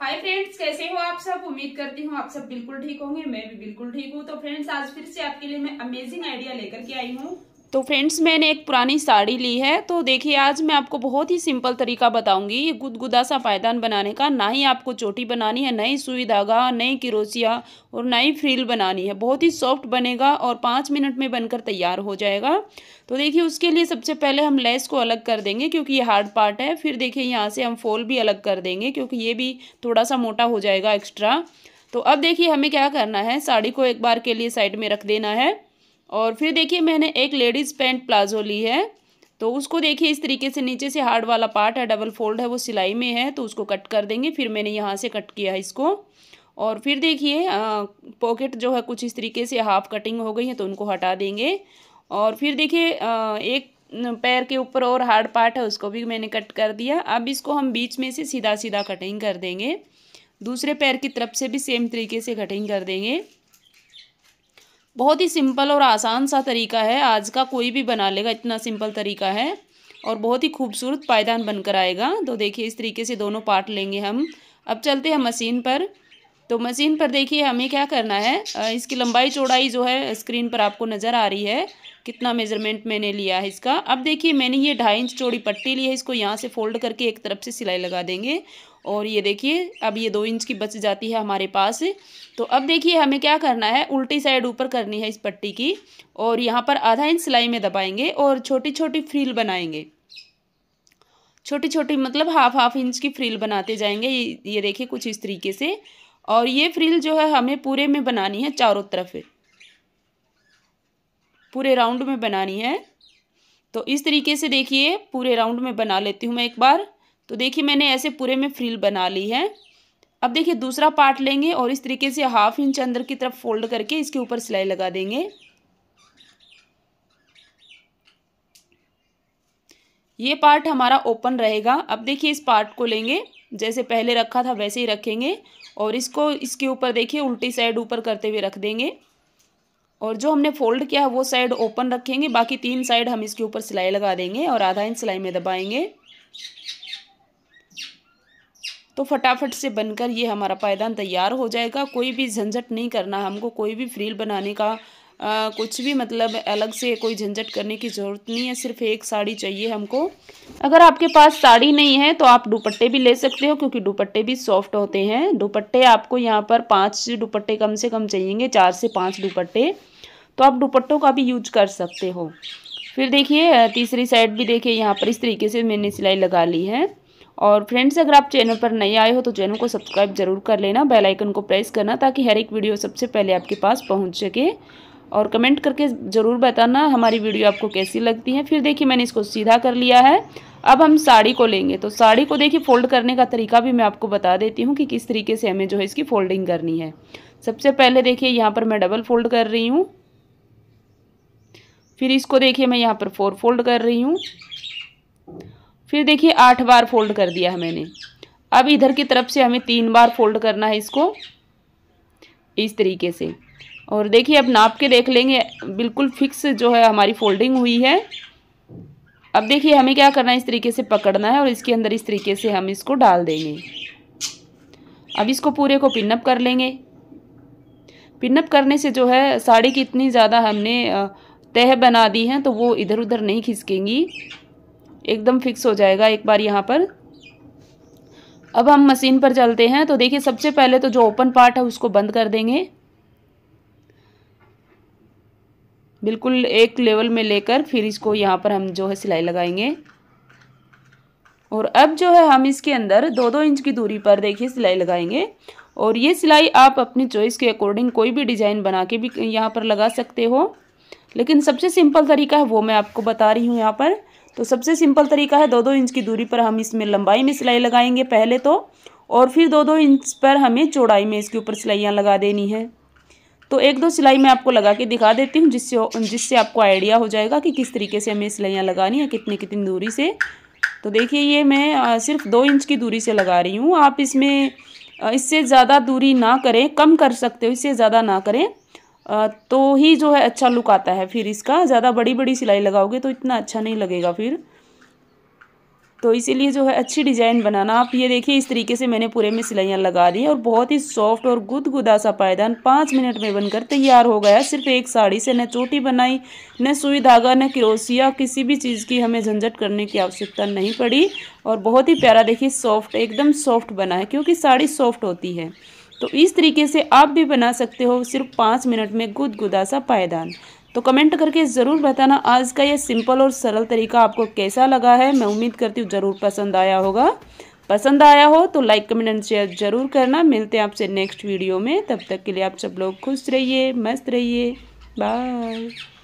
hi friends कैसे हो आप सब उम्मीद करती हूँ आप सब बिल्कुल ठीक होंगे मैं भी बिल्कुल ठीक हूँ तो फ्रेंड्स आज फिर से आपके लिए मैं अमेजिंग आइडिया लेकर के आई हूँ तो फ्रेंड्स मैंने एक पुरानी साड़ी ली है तो देखिए आज मैं आपको बहुत ही सिंपल तरीका बताऊंगी ये गुदगुदा सा पायदान बनाने का ना ही आपको चोटी बनानी है नई सुई धागा नई किरोसिया और नई फ्रील बनानी है बहुत ही सॉफ्ट बनेगा और पाँच मिनट में बनकर तैयार हो जाएगा तो देखिए उसके लिए सबसे पहले हम लेस को अलग कर देंगे क्योंकि ये हार्ड पार्ट है फिर देखिए यहाँ से हम फोल भी अलग कर देंगे क्योंकि ये भी थोड़ा सा मोटा हो जाएगा एक्स्ट्रा तो अब देखिए हमें क्या करना है साड़ी को एक बार के लिए साइड में रख देना है और फिर देखिए मैंने एक लेडीज़ पैंट प्लाजो ली है तो उसको देखिए इस तरीके से नीचे से हार्ड वाला पार्ट है डबल फोल्ड है वो सिलाई में है तो उसको कट कर देंगे फिर मैंने यहाँ से कट किया है इसको और फिर देखिए पॉकेट जो है कुछ इस तरीके से हाफ कटिंग हो गई है तो उनको हटा देंगे और फिर देखिए एक पैर के ऊपर और हार्ड पार्ट है उसको भी मैंने कट कर दिया अब इसको हम बीच में से सीधा सीधा कटिंग कर देंगे दूसरे पैर की तरफ से भी सेम तरीके से कटिंग कर देंगे बहुत ही सिंपल और आसान सा तरीका है आज का कोई भी बना लेगा इतना सिंपल तरीका है और बहुत ही खूबसूरत पायदान बनकर आएगा तो देखिए इस तरीके से दोनों पार्ट लेंगे हम अब चलते हैं मशीन पर तो मशीन पर देखिए हमें क्या करना है इसकी लंबाई चौड़ाई जो है स्क्रीन पर आपको नज़र आ रही है कितना मेजरमेंट मैंने लिया है इसका अब देखिए मैंने ये ढाई इंच चौड़ी पट्टी ली है इसको यहाँ से फोल्ड करके एक तरफ से सिलाई लगा देंगे और ये देखिए अब ये दो इंच की बच जाती है हमारे पास तो अब देखिए हमें क्या करना है उल्टी साइड ऊपर करनी है इस पट्टी की और यहाँ पर आधा इंच सिलाई में दबाएंगे और छोटी छोटी फ्रील बनाएंगे छोटी छोटी मतलब हाफ हाफ इंच की फ्रील बनाते जाएंगे ये देखिए कुछ इस तरीके से और ये फ्रील जो है हमें पूरे में बनानी है चारों तरफ पूरे राउंड में बनानी है तो इस तरीके से देखिए पूरे राउंड में बना लेती हूँ मैं एक बार तो देखिए मैंने ऐसे पूरे में फ्रिल बना ली है अब देखिए दूसरा पार्ट लेंगे और इस तरीके से हाफ इंच अंदर की तरफ फोल्ड करके इसके ऊपर सिलाई लगा देंगे ये पार्ट हमारा ओपन रहेगा अब देखिए इस पार्ट को लेंगे जैसे पहले रखा था वैसे ही रखेंगे और इसको इसके ऊपर देखिए उल्टी साइड ऊपर करते हुए रख देंगे और जो हमने फोल्ड किया है वो साइड ओपन रखेंगे बाकी तीन साइड हम इसके ऊपर सिलाई लगा देंगे और आधा इंच सिलाई में दबाएंगे तो फटाफट से बनकर ये हमारा पायदान तैयार हो जाएगा कोई भी झंझट नहीं करना हमको कोई भी फ्रील बनाने का आ, कुछ भी मतलब अलग से कोई झंझट करने की ज़रूरत नहीं है सिर्फ एक साड़ी चाहिए हमको अगर आपके पास साड़ी नहीं है तो आप दुपट्टे भी ले सकते हो क्योंकि दुपट्टे भी सॉफ्ट होते हैं दुपट्टे आपको यहाँ पर पाँच दुपट्टे कम से कम चाहिएंगे चार से पाँच दुपट्टे तो आप दुपट्टों का भी यूज कर सकते हो फिर देखिए तीसरी साइड भी देखिए यहाँ पर इस तरीके से मैंने सिलाई लगा ली है और फ्रेंड्स अगर आप चैनल पर नए आए हो तो चैनल को सब्सक्राइब जरूर कर लेना बेल आइकन को प्रेस करना ताकि हर एक वीडियो सबसे पहले आपके पास पहुंच सके और कमेंट करके ज़रूर बताना हमारी वीडियो आपको कैसी लगती है फिर देखिए मैंने इसको सीधा कर लिया है अब हम साड़ी को लेंगे तो साड़ी को देखिए फ़ोल्ड करने का तरीका भी मैं आपको बता देती हूँ कि किस तरीके से हमें जो है इसकी फ़ोल्डिंग करनी है सबसे पहले देखिए यहाँ पर मैं डबल फोल्ड कर रही हूँ फिर इसको देखिए मैं यहाँ पर फोर फोल्ड कर रही हूँ फिर देखिए आठ बार फोल्ड कर दिया है मैंने अब इधर की तरफ से हमें तीन बार फोल्ड करना है इसको इस तरीके से और देखिए अब नाप के देख लेंगे बिल्कुल फिक्स जो है हमारी फोल्डिंग हुई है अब देखिए हमें क्या करना है इस तरीके से पकड़ना है और इसके अंदर इस तरीके से हम इसको डाल देंगे अब इसको पूरे को पिनअप कर लेंगे पिनअप करने से जो है साड़ी की इतनी ज़्यादा हमने तह बना दी है तो वो इधर उधर नहीं खिसकेंगी एकदम फिक्स हो जाएगा एक बार यहाँ पर अब हम मशीन पर चलते हैं तो देखिए सबसे पहले तो जो ओपन पार्ट है उसको बंद कर देंगे बिल्कुल एक लेवल में लेकर फिर इसको यहाँ पर हम जो है सिलाई लगाएंगे और अब जो है हम इसके अंदर दो दो इंच की दूरी पर देखिए सिलाई लगाएंगे और ये सिलाई आप अपनी चॉइस के अकॉर्डिंग कोई भी डिज़ाइन बना के भी यहाँ पर लगा सकते हो लेकिन सबसे सिंपल तरीका है वो मैं आपको बता रही हूँ यहाँ पर तो सबसे सिंपल तरीका है दो दो इंच की दूरी पर हम इसमें लंबाई में सिलाई लगाएंगे पहले तो और फिर दो दो इंच पर हमें चौड़ाई में इसके ऊपर सिलाइयाँ लगा देनी है तो एक दो सिलाई मैं आपको लगा के दिखा देती हूँ जिससे जिससे आपको आइडिया हो जाएगा कि किस तरीके से हमें सिलाइयाँ लगानी है कितनी कितनी दूरी से तो देखिए ये मैं सिर्फ दो इंच की दूरी से लगा रही हूँ आप इसमें इससे ज़्यादा दूरी ना करें कम कर सकते हो इससे ज़्यादा ना करें तो ही जो है अच्छा लुक आता है फिर इसका ज़्यादा बड़ी बड़ी सिलाई लगाओगे तो इतना अच्छा नहीं लगेगा फिर तो इसीलिए जो है अच्छी डिज़ाइन बनाना आप ये देखिए इस तरीके से मैंने पूरे में सिलाइयाँ लगा दी और बहुत ही सॉफ्ट और गुद गुदा सा पायदान पाँच मिनट में बनकर तैयार हो गया सिर्फ एक साड़ी से न चोटी बनाई न सुई धागा न क्रोसिया किसी भी चीज़ की हमें झंझट करने की आवश्यकता नहीं पड़ी और बहुत ही प्यारा देखिए सॉफ्ट एकदम सॉफ्ट बना है क्योंकि साड़ी सॉफ्ट होती है तो इस तरीके से आप भी बना सकते हो सिर्फ पाँच मिनट में गुदगुदा सा पायदान तो कमेंट करके ज़रूर बताना आज का ये सिंपल और सरल तरीका आपको कैसा लगा है मैं उम्मीद करती हूँ ज़रूर पसंद आया होगा पसंद आया हो तो लाइक कमेंट एंड शेयर ज़रूर करना मिलते हैं आपसे नेक्स्ट वीडियो में तब तक के लिए आप सब लोग खुश रहिए मस्त रहिए बाय